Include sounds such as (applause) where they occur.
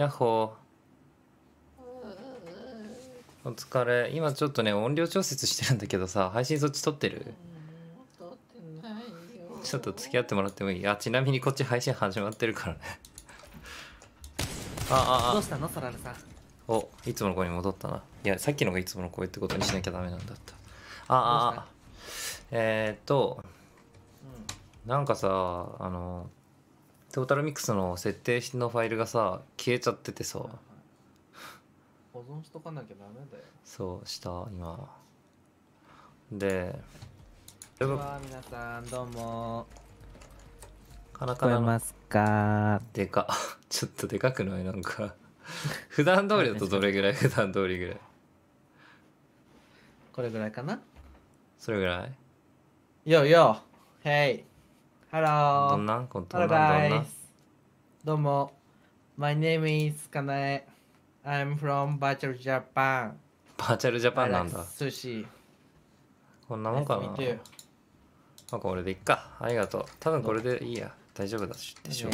やっほーお疲れ今ちょっとね音量調節してるんだけどさ配信そっち撮ってるちょっと付き合ってもらってもいいあちなみにこっち配信始まってるからねあああどうしたのそらるさんおいつもの声に戻ったないやさっきのがいつもの声ってことにしなきゃダメなんだったああえー、っと、うん、なんかさあのトータルミックスの設定のファイルがさ消えちゃっててさ、保存しとかなきゃダメだよそうした今でこんにちは皆さんどうもかなかなますかでか (laughs) ちょっとでかくないなんか普段通りだとどれぐらい (laughs) 普段通りぐらいこれぐらいかなそれぐらいいやいやへいハロー。どんなんこんどんなんどんなどうも。My name is かなえ。I'm from Virtual Japan. バーチャルジャパンなんだ。寿司。こんなもんかな。まあこれでいっか。ありがとう。多分これでいいや。大丈夫だしでしょう。